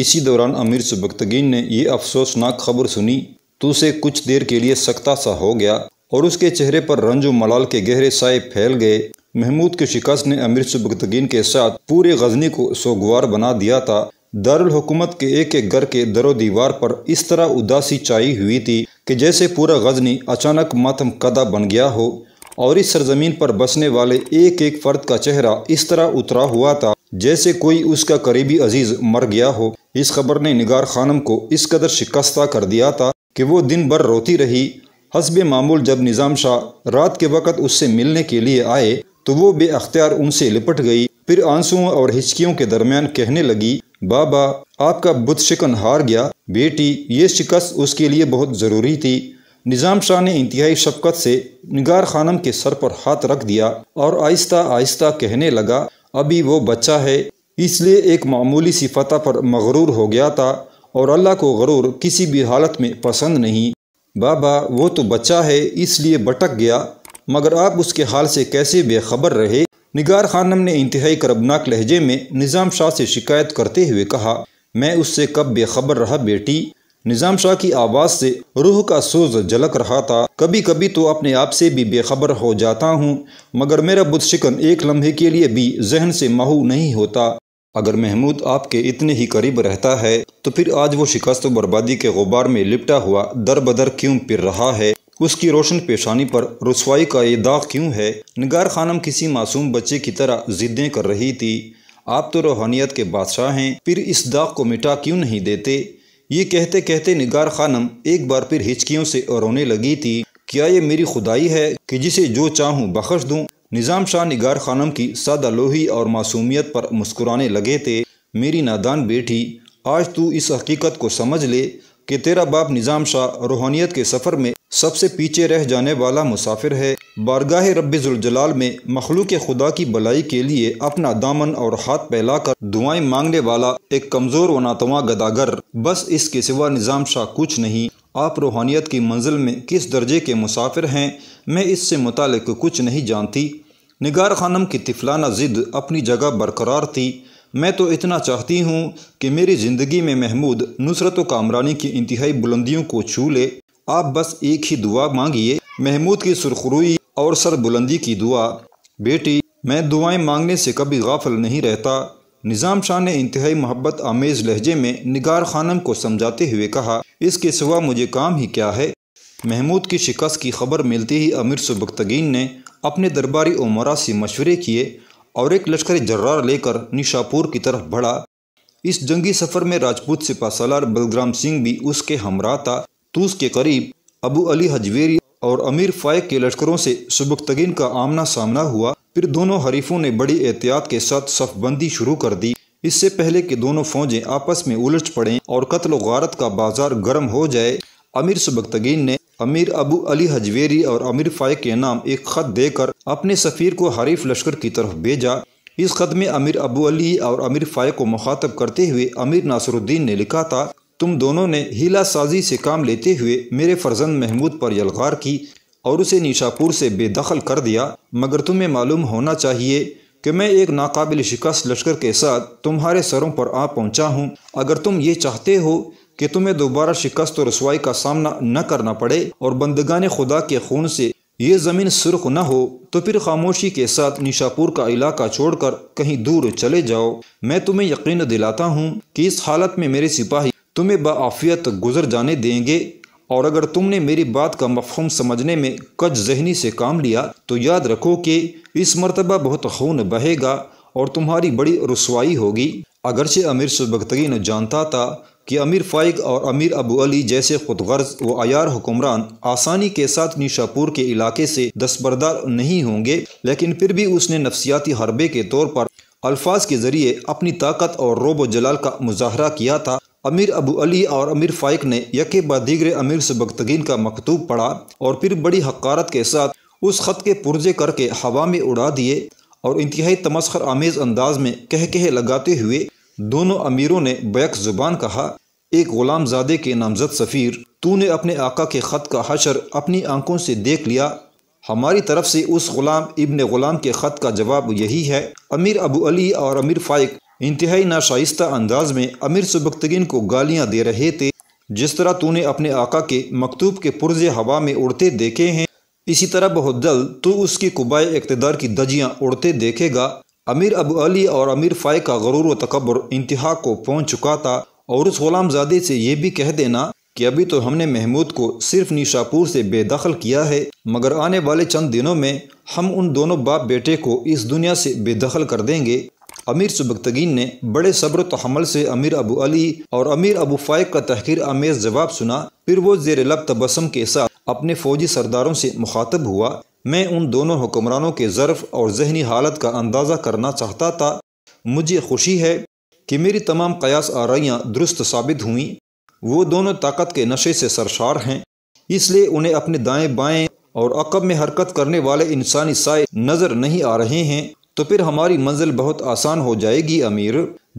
इसी दौरान अमीर सुबकतगीन ने ये अफसोसनाक खबर सुनी तो उसे कुछ देर के लिए सख्ता सा हो गया और उसके चेहरे पर रंजो मलाल के गहरे साए फैल गए महमूद के शिकस्त ने अमीर सुबकतगीन के साथ पूरे गजनी को सोगवार बना दिया था दारुल हुकूमत के एक एक घर के दरो दीवार पर इस तरह उदासी चाई हुई थी कि जैसे पूरा गजनी अचानक मातम कदा बन गया हो और इस सरजमीन पर बसने वाले एक एक फर्द का चेहरा इस तरह उतरा हुआ था जैसे कोई उसका करीबी अजीज मर गया हो इस खबर ने निगार खानम को इस कदर शिकस्ता कर दिया था कि वो दिन भर रोती रही हसब मामूल जब निज़ाम शाह रात के वक़्त उससे मिलने के लिए आए तो वो बेअख्तियार उनसे लिपट गई फिर आंसुओं और हिचकियों के दरमियान कहने लगी बाबा आपका बुद्ध शिकन हार गया बेटी ये शिकस्त उसके लिए बहुत ज़रूरी थी निज़ाम शाह ने इंतहाई शफकत से निगार खानम के सर पर हाथ रख दिया और आहिस्ता आहिस्ता कहने लगा अभी वो बच्चा है इसलिए एक मामूली सी फतह पर मगरूर हो गया था और अल्लाह को गरूर किसी भी हालत में पसंद नहीं बाबा वो तो बच्चा है इसलिए भटक गया मगर आप उसके हाल से कैसे बेखबर रहे निगार खानम ने इंतहाई करबनाक लहजे में निज़ाम शाह से शिकायत करते हुए कहा मैं उससे कब बेखबर रहा बेटी निज़ाम शाह की आवाज़ से रूह का सोज झलक रहा था कभी कभी तो अपने आप से भी बेखबर हो जाता हूँ मगर मेरा बुद्ध शिकन एक लम्हे के लिए भी जहन से माहू नहीं होता अगर महमूद आपके इतने ही करीब रहता है तो फिर आज वो शिकस्त बर्बादी के गुबार में लिपटा हुआ दर बदर क्यों पिर रहा है उसकी रोशन पेशानी पर रसवाई का ये दाग क्यों है निगार खानम किसी मासूम बच्चे की तरह जिद्दें कर रही थी आप तो रूहानियत के बादशाह हैं फिर इस दाग को मिटा क्यों नहीं देते ये कहते कहते निगार खानम एक बार फिर हिचकियों से रोने लगी थी क्या ये मेरी खुदाई है कि जिसे जो चाहूँ बख्श दूँ निज़ाम शाह निगार खानम की सादा लोही और मासूमियत पर मुस्कुराने लगे थे मेरी नादान बेटी आज तू इस हकीकत को समझ ले कि तेरा बाप निज़ाम शाह रूहानियत के सफ़र में सबसे पीछे रह जाने वाला मुसाफिर है बारगाह रबाल जुलजलाल में मखलूक खुदा की भलाई के लिए अपना दामन और हाथ फैलाकर दुआएं मांगने वाला एक कमज़ोर व नातवा गदागर बस इसके सिवा निज़ाम शाह कुछ नहीं आप रूहानियत की मंजिल में किस दर्जे के मुसाफिर हैं मैं इससे मुतल कुछ नहीं जानती निगार खानम की तिफलाना ज़िद अपनी जगह बरकरार थी मैं तो इतना चाहती हूँ कि मेरी ज़िंदगी में महमूद नुसरत व कामरानी की इंतहाई बुलंदियों को छू ले आप बस एक ही दुआ मांगिए महमूद की सुरखरुई और सर बुलंदी की दुआ बेटी मैं दुआएं मांगने से कभी गाफल नहीं रहता निज़ाम शाह ने इंतहाई मोहब्बत आमेज़ लहजे में निगार खानम को समझाते हुए कहा इसके सिवा मुझे काम ही क्या है महमूद की शिकस्त की खबर मिलते ही अमीर सुबकतगीन ने अपने दरबारी उमरा से मशवरे किए और एक लश्कर जर्रार लेकर निशापुर की तरफ बढ़ा इस जंगी सफ़र में राजपूत सिपा सलार बलग्राम सिंह भी उसके हमरा था तूस के करीब अबू अली हजवेरी और अमीर फायक के लश्करों से सुबुख्तगीन का आमना सामना हुआ फिर दोनों हरीफों ने बड़ी एहतियात के साथ सफबंदी शुरू कर दी इससे पहले कि दोनों फौजें आपस में उलझ पड़ें और कत्ल गारत का बाजार गर्म हो जाए अमीर सुबकतगीन ने अमीर अबू अली हजवेरी और अमीर फायक के नाम एक खत देकर अपने सफ़ीर को हरीफ लश्कर की तरफ भेजा इस खत में अमीर अबू अली और अमीर फायक को मुखातब करते हुए अमीर नासरुद्दीन ने लिखा था तुम दोनों ने हीला साजी से काम लेते हुए मेरे फर्जंद महमूद पर यलगार की और उसे निशापुर से बेदखल कर दिया मगर तुम्हें मालूम होना चाहिए कि मैं एक नाकाबिल शिकस्त लश्कर के साथ तुम्हारे सरों पर आ पहुंचा हूं अगर तुम ये चाहते हो कि तुम्हें दोबारा शिकस्त और रसवाई का सामना न करना पड़े और बंदगान खुदा के खून से ये ज़मीन सुर्ख न हो तो फिर खामोशी के साथ निशापुर का इलाका छोड़कर कहीं दूर चले जाओ मैं तुम्हें यकीन दिलाता हूँ कि इस हालत में मेरे सिपाही तुम्हें बाफियत गुजर जाने देंगे और अगर तुमने मेरी बात का मफहम समझने में कच जहनी से काम लिया तो याद रखो कि इस मरतबा बहुत खून बहेगा और तुम्हारी बड़ी रसवाई होगी अगरचे अमीर सुबकतगी ने जानता था कि अमीर फ़ाइक और अमीर अबू अली जैसे खुदगर्ज व अयार हुक्मरान आसानी के साथ निशापुर के इलाके से दस्तरदार नहीं होंगे लेकिन फिर भी उसने नफसियाती हरबे के तौर पर अल्फाज के ज़रिए अपनी ताकत और रोब जलाल का मुजाहरा किया था अमीर अबू अली और अमीर फ़ाइक ने यके बदीगर अमीर सबकतगीन का मकतूब पढ़ा और फिर बड़ी हकारत के साथ उस ख़त के पुरजे करके हवा में उड़ा दिए और इंतहाई तमस्खर आमेज़ अंदाज में कह कह लगाते हुए दोनों अमीरों ने बैक ज़ुबान कहा एक ग़ुलाम ज़ादे के नामजद सफ़ीर तूने अपने आका के ख़त का हशर अपनी आंखों से देख लिया हमारी तरफ से उस ग़ुलाम इबन ग़ुलाम के ख़त का जवाब यही है अमीर अबू अली और अमीर फ़ाइक इंतहाई नाशाइस्ता अंदाज में अमीर सुबकतगिन को गालियाँ दे रहे थे जिस तरह तूने अपने आका के मकतूब के पुरजे हवा में उड़ते देखे हैं इसी तरह बहुत जल्द तू उसकी कुबाए इकतदार की दजियाँ उड़ते देखेगा अमीर अबू अली और अमीर फ़ाय का गरूर व तकबर इंतहा को पहुँच चुका था और उस गुलामजादे से ये भी कह देना कि अभी तो हमने महमूद को सिर्फ निशापुर से बेदखल किया है मगर आने वाले चंद दिनों में हम उन दोनों बाप बेटे को इस दुनिया से बेदखल कर देंगे अमीर सुबकतगीन ने बड़े सब्र तो हमल से अमीर अबू अली और अमीर अबू फ़ायक का तहकीर आमेज जवाब सुना फिर वो जेर लब तबसम के साथ अपने फ़ौजी सरदारों से मुखातब हुआ मैं उन दोनों हुक्मरानों के ज़र्फ़ और जहनी हालत का अंदाज़ा करना चाहता था मुझे खुशी है कि मेरी तमाम कयास आरियाँ दुरुस्त साबित हुई वो दोनों ताकत के नशे से सरशार हैं इसलिए उन्हें अपने दाएं बाएं और अकब में हरकत करने वाले इंसानी साय नज़र नहीं आ रहे हैं तो फिर हमारी मंजिल बहुत आसान हो जाएगी अमीर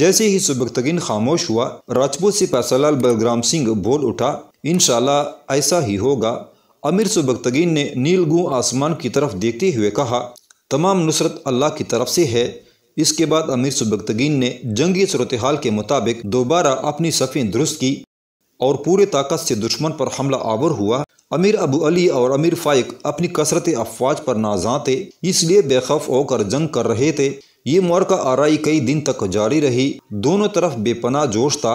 जैसे ही सुबकतगिन खामोश हुआ राजपूत से पैसालाल बलग्राम सिंह बोल उठा इन ऐसा ही होगा अमीर तगिन ने नीलगू आसमान की तरफ देखते हुए कहा तमाम नुसरत अल्लाह की तरफ से है इसके बाद अमीर तगिन ने जंगी सूरत हाल के मुताबिक दोबारा अपनी सफी दुरुस्त की और पूरे ताकत से दुश्मन पर हमला आवर हुआ अमीर अबू अली और अमीर फ़ाइक अपनी कसरत अफवाज पर नाजा थे इसलिए बेखौफ होकर जंग कर रहे थे ये मोरका आरई कई दिन तक जारी रही दोनों तरफ बेपना जोश था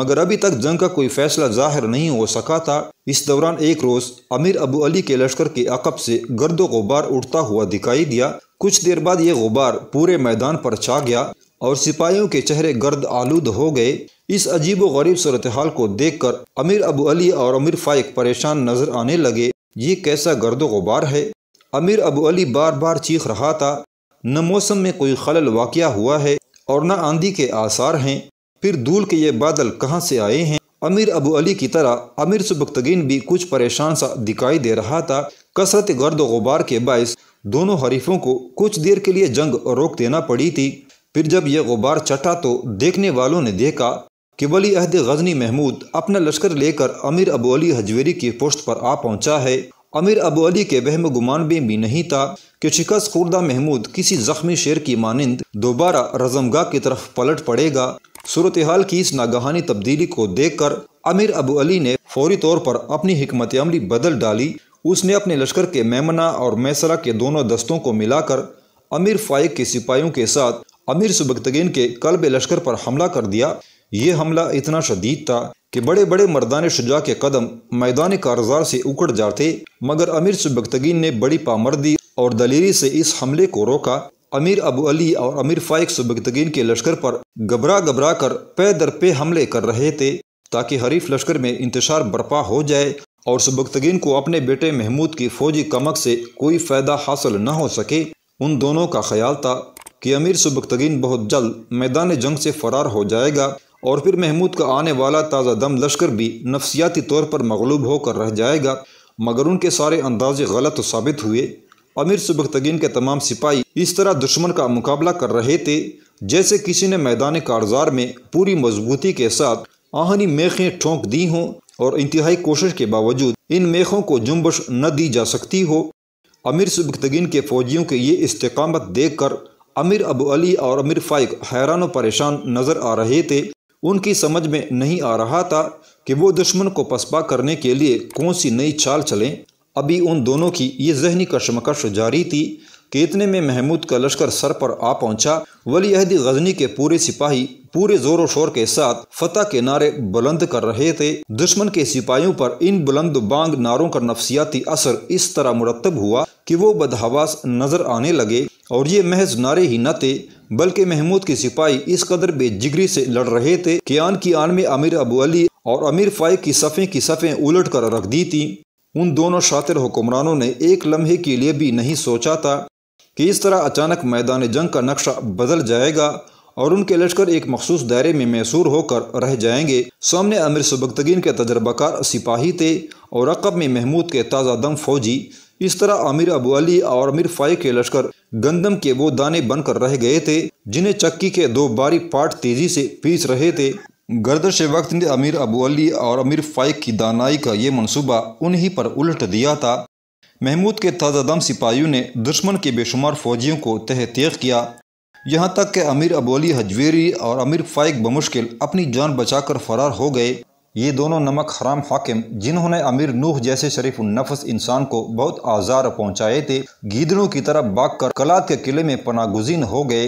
मगर अभी तक जंग का कोई फैसला जाहिर नहीं हो सका था इस दौरान एक रोज़ अमीर अबू अली के लश्कर के अकब से गर्दो गुबार उठता हुआ दिखाई दिया कुछ देर बाद ये गुबार पूरे मैदान पर छा गया और सिपाहियों के चेहरे गर्द आलूद हो गए इस अजीब व गरीब सूरत हाल को देख कर अमीर अबू अली और अमीर फ़ाइक परेशान नजर आने लगे ये कैसा गर्द गुबार है अमीर अबू अली बार बार चीख रहा था न मौसम में कोई खलल वाक़ हुआ है और न आंधी के आसार हैं फिर धूल के ये बादल कहाँ से आए हैं अमीर अबू अली की तरह अमीर सुबकतगीन भी कुछ परेशान सा दिखाई दे रहा था कसरत गर्द गुबार के बायस दोनों हरीफों को कुछ देर के लिए जंग रोक देना पड़ी थी फिर जब यह गुबार चटा तो देखने वालों ने देखा कि वली अहद गजनी महमूद अपना लश्कर लेकर अमीर अबू अली हजवेरी की पोस्ट पर आ पहुंचा है अमीर अबू अली के बहम गुमान में भी नहीं था कि शिकस्त खुर्दा महमूद किसी जख्मी शेर की मानंद दोबारा रजमगा की तरफ पलट पड़ेगा सूरत हाल की इस नागहानी तब्दीली को देख कर अमीर अबू अली ने फौरी तौर पर अपनी हमत अमली बदल डाली उसने अपने लश्कर के मेमना और मैसरा के दोनों दस्तों को मिलाकर अमीर फाइक के सिपाहियों के साथ अमीर सुबकतगीन के कल्ब लश्कर पर हमला कर दिया ये हमला इतना शदीद था कि बड़े बड़े मर्दान शुजा के कदम मैदान कारजार से उकड़ जाते मगर अमीर सुबकतगीन ने बड़ी पामर्दी और दलेरी से इस हमले को रोका अमीर अबू अली और अमीर फ़ाइक सुबकतगीन के लश्कर पर घबरा घबरा कर पे दर पे हमले कर रहे थे ताकि हरीफ लश्कर में इंतजार बर्पा हो जाए और सुबकतगीन को अपने बेटे महमूद की फौजी कमक से कोई फ़ायदा हासिल न हो सके उन दोनों का ख्याल था कि अमीर सुबकतगीन बहुत जल्द मैदान जंग से फरार हो जाएगा और फिर महमूद का आने वाला ताज़ा दम लश्कर भी नफसियाती तौर पर मगलूब होकर रह जाएगा मगर उनके सारे अंदाजे गलत साबित हुए अमीर सुबकतगीन के तमाम सिपाही इस तरह दुश्मन का मुकाबला कर रहे थे जैसे किसी ने मैदान कारजार में पूरी मजबूती के साथ आहनी मेखें ठोंक दी हों और इंतहाई कोशिश के बावजूद इन मेखों को जुम्बश न दी जा सकती हो अमीर सुबकतगीन के फौजियों के ये इस्तकामत देख कर अमीर अबू अली और अमीर फ़ाइक हैरान परेशान नज़र आ रहे थे उनकी समझ में नहीं आ रहा था कि वो दुश्मन को पसपा करने के लिए कौन सी नई चाल चलें अभी उन दोनों की ये जहनी कशमकश जारी थी कि इतने में महमूद का लश्कर सर पर आ पहुंचा वली अहदी गजनी के पूरे सिपाही पूरे जोरों शोर के साथ फतेह के नारे बुलंद कर रहे थे दुश्मन के सिपाहियों पर इन बुलंद बांग नारों का नफसियाती असर इस तरह मुरतब हुआ कि वो बदहवास नजर आने लगे और ये महज नारे ही न थे बल्कि महमूद के सिपाही इस कदर बेजिगरी से लड़ रहे थे कि आन की आन में अमीर अबू अली और अमीर फाइक की सफ़े की सफ़े उलट कर रख दी थी उन दोनों शातिर हुक्मरानों ने एक लम्हे के लिए भी नहीं सोचा था कि इस तरह अचानक मैदान जंग का नक्शा बदल जाएगा और उनके लश्कर एक मखसूस दायरे में मैसूर होकर रह जाएंगे सामने अमीर सबकतगीन के तजर्बाकार सिपाही थे और रकब में महमूद के ताज़ा दम फौजी इस तरह अमीर अबू अली और अमीर फाइक के लश्कर गंदम के वो दाने बनकर रह गए थे जिन्हें चक्की के दो बारी पाट तेजी से पीस रहे थे गर्दश वक्त ने अमीर अबू अली और अमीर फाइक की दानाई का ये मनसूबा उन्हीं पर उलट दिया था महमूद के ताज़ा दम सिपाहियों ने दुश्मन के बेशुमार फौजियों को तहतीक किया यहाँ तक कि अमीर अबोली हजवेरी और अमीर फ़ाइक बमुश्किल अपनी जान बचाकर फरार हो गए ये दोनों नमक हराम हाकिम जिन्होंने अमीर नूह जैसे शरीफ नफस इंसान को बहुत आज़ार पहुँचाए थे गीदड़ों की तरफ भाग कर कलाद के किले में पनागुजीन हो गए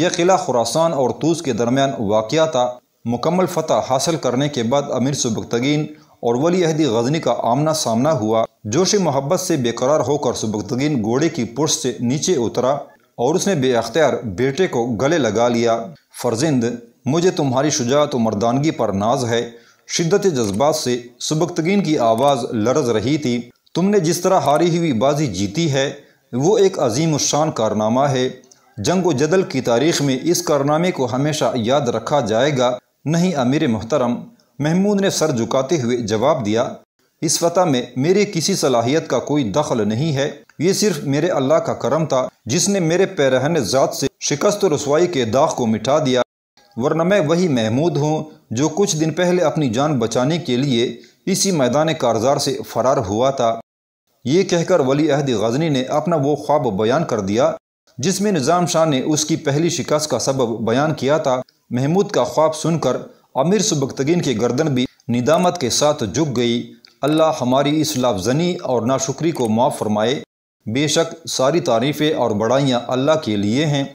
यह किला खुरासान और तूस के दरमियान वाक़ था मुकम्मल फतह हासिल करने के बाद अमीर सुबकतगीन और वली अहदी गजनी का आमना सामना हुआ जोश मोहब्बत से बेकरार होकर सुबकतगीन घोड़े की पुष्ट से नीचे उतरा और उसने बेअख्तियार बेटे को गले लगा लिया फर्जिंद मुझे तुम्हारी शुजात व मर्दानगी पर नाज है शिद्दत जज्बात से सुबकतगीन की आवाज़ लरज रही थी तुमने जिस तरह हारी हुई बाजी जीती है वो एक अजीम शान कारनामा है जंग व जदल की तारीख में इस कारनामे को हमेशा याद रखा जाएगा नहीं अमीर मोहतरम महमूद ने सर झुकाते हुए जवाब दिया इस फतह में मेरी किसी सलाहियत का कोई दखल नहीं है ये सिर्फ मेरे अल्लाह का करम था जिसने मेरे पैरहन ज़ात से शिकस्त रसवाई के दाग को मिटा दिया वरना मैं वही महमूद हूँ जो कुछ दिन पहले अपनी जान बचाने के लिए इसी मैदान कारजार से फरार हुआ था ये कहकर वली अहद गजनी ने अपना वो ख्वाब बयान कर दिया जिसमें निज़ाम शाह ने उसकी पहली शिकस्त का सबब बयान किया था महमूद का ख्वाब सुनकर आमिर सुबकतगीन की गर्दन भी निदामत के साथ झुक गई अल्लाह हमारी इस लाफजनी और नाशुक्री को माफ़ फरमाए बेशक सारी तारीफ़ें और बड़ाइयाँ अल्लाह के लिए हैं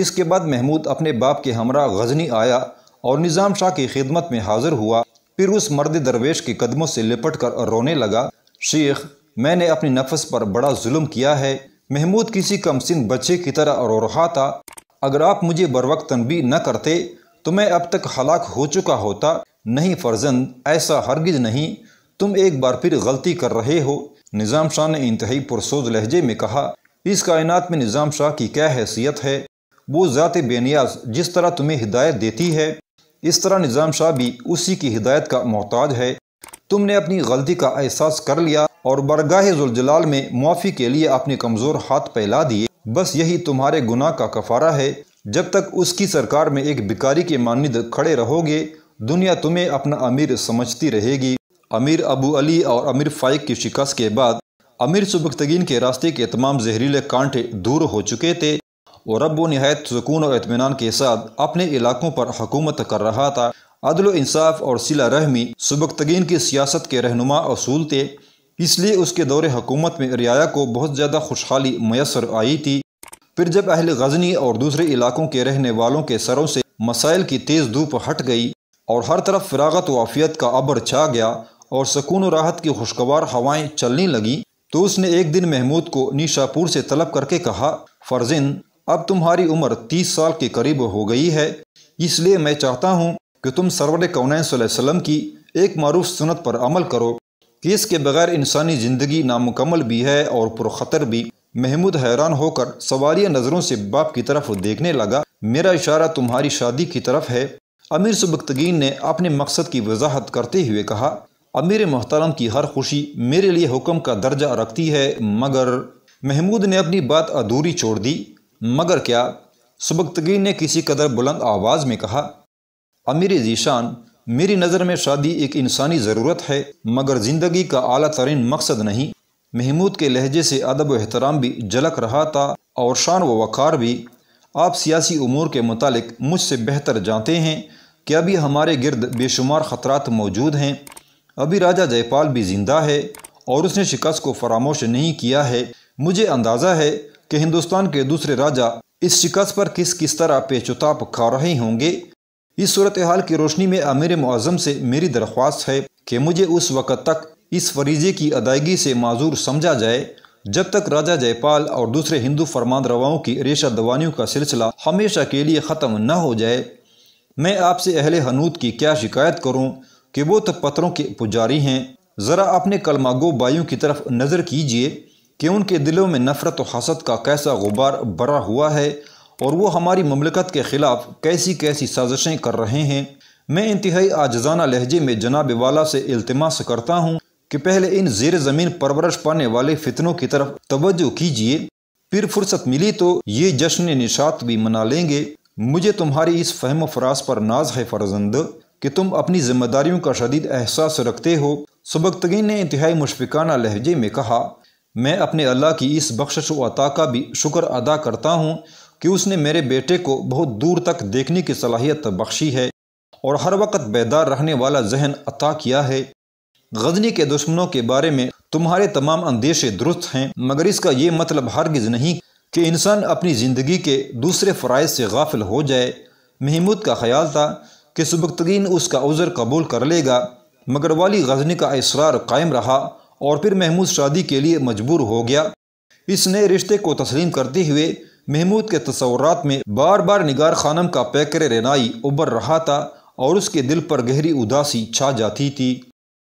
इसके बाद महमूद अपने बाप के हमरा गजनी आया और निज़ाम शाह की खिदमत में हाजिर हुआ फिर उस मर्द दरवेश के कदमों से लिपट कर रोने लगा शेख मैंने अपनी नफस पर बड़ा जुल्म किया है महमूद किसी कमसिन बच्चे की तरह रो रहा था अगर आप मुझे बर वक्त तनबी न करते तो मैं अब तक हलाक हो चुका होता नहीं फर्जंद ऐसा हरगिज नहीं तुम एक बार फिर गलती कर रहे हो निज़ाम शाह ने इंतहाई पुरसोज लहजे में कहा इस कायनात में निज़ाम शाह की क्या हैसियत है वो ज़ात बेनियाज जिस तरह तुम्हें हिदायत देती है इस तरह निज़ाम शाह भी उसी की हिदायत का मोहताज है तुमने अपनी गलती का एहसास कर लिया और बरगाह जुलजलाल में मुआफ़ी के लिए अपने कमज़ोर हाथ फैला दिए बस यही तुम्हारे गुनाह का कफारा है जब तक उसकी सरकार में एक भिकारी के मानद खड़े रहोगे दुनिया तुम्हें अपना अमीर समझती रहेगी अमीर अबू अली और अमीर फ़ाइक की शिकस्त के बाद अमीर सुबकतगीन के रास्ते के तमाम जहरीले कांटे दूर हो चुके थे और अब वो नहायत सुकून और इतमान के साथ अपने इलाकों पर हकूमत कर रहा था अदल इंसाफ और सिला रहमी सुबकतगीन की सियासत के रहनुमा असूल थे इसलिए उसके दौरे हुकूमत में रियाया को बहुत ज़्यादा खुशहाली मैसर आई थी फिर जब अहल गजनी और दूसरे इलाकों के रहने वालों के सरों से मसाइल की तेज़ धूप हट गई और हर तरफ फरागत वाफियत का अबर छा गया और सुकून और राहत की खुशगवार हवाएं चलने लगीं तो उसने एक दिन महमूद को निशापुर से तलब करके कहा फर्जिन अब तुम्हारी उम्र तीस साल के करीब हो गई है इसलिए मैं चाहता हूँ कि तुम सरवर कौनसम की एक मरूफ सुनत पर अमल करो कि इसके बगैर इंसानी ज़िंदगी नामुकमल भी है और पुरखतर भी महमूद हैरान होकर सवालिया नज़रों से बाप की तरफ देखने लगा मेरा इशारा तुम्हारी शादी की तरफ है अमीर सुबकतगीन ने अपने मकसद की वजाहत करते हुए कहा अमीर मोहतरम की हर खुशी मेरे लिए हुक्म का दर्जा रखती है मगर महमूद ने अपनी बात अधूरी छोड़ दी मगर क्या सुबकतगी ने किसी कदर बुलंद आवाज़ में कहा अमीर जीशान मेरी नज़र में शादी एक इंसानी ज़रूरत है मगर ज़िंदगी का अली तरीन मकसद नहीं महमूद के लहजे से अदब एहतराम भी झलक रहा था और शान व वक़ार भी आप सियासी उमूर के मतलब मुझसे बेहतर जानते हैं कि अभी हमारे गिरद बेशुमार ख़तरात मौजूद हैं अभी राजा जयपाल भी जिंदा है और उसने शिकस्त को फरामोश नहीं किया है मुझे अंदाज़ा है कि हिंदुस्तान के दूसरे राजा इस शिकस्त पर किस किस तरह पेचुताप खा रहे होंगे इस सूरत हाल की रोशनी में आमिर मुआज़म से मेरी दरख्वास्त है कि मुझे उस वक़्त तक इस फरीजे की अदायगी से माजूर समझा जाए जब तक राजा जयपाल और दूसरे हिंदू फरमान रवाओं की रेशा दवानियों का सिलसिला हमेशा के लिए ख़त्म न हो जाए मैं आपसे अहल हनूत की क्या शिकायत करूँ कि वो तो पत्थरों के पुजारी हैं ज़रा अपने कलमागो बाइयों की तरफ नज़र कीजिए कि उनके दिलों में नफ़रत और हसद का कैसा गुबार भरा हुआ है और वो हमारी ममलकत के ख़िलाफ़ कैसी कैसी साजिशें कर रहे हैं मैं इंतहाई आजजाना लहजे में जनाब वाला से अल्तमास करता हूँ कि पहले इन जेर ज़मीन परवरश पाने वाले फितनों की तरफ तवज्जो कीजिए फिर फुर्सत मिली तो ये जश्न निशात भी मना लेंगे मुझे तुम्हारी इस फहम फराज पर नाज है फरजंद कि तुम अपनी जिम्मेदारियों का शदीद एहसास रखते हो सबकतगी ने इंतहाई मुशफिकाना लहजे में कहा मैं अपने अल्लाह की इस बख्शिश अता का भी शुक्र अदा करता हूँ कि उसने मेरे बेटे को बहुत दूर तक देखने की सलाहियत बख्शी है और हर वक्त बेदार रहने वाला जहन अता किया है गजनी के दुश्मनों के बारे में तुम्हारे तमाम अंदेशे दुरुस्त हैं मगर इसका ये मतलब हरगिज़ नहीं कि इंसान अपनी ज़िंदगी के दूसरे फ़राइज़ से गाफिल हो जाए महमूद का ख्याल था कि सबकतगिन उसका उज़र कबूल कर लेगा मगर वाली गजनी का इसरार कायम रहा और फिर महमूद शादी के लिए मजबूर हो गया इस नए रिश्ते को तस्लीम करते हुए महमूद के तस्वरत में बार बार निगार खानम का पैकर रेनाई उबर रहा था और उसके दिल पर गहरी उदासी छा जाती थी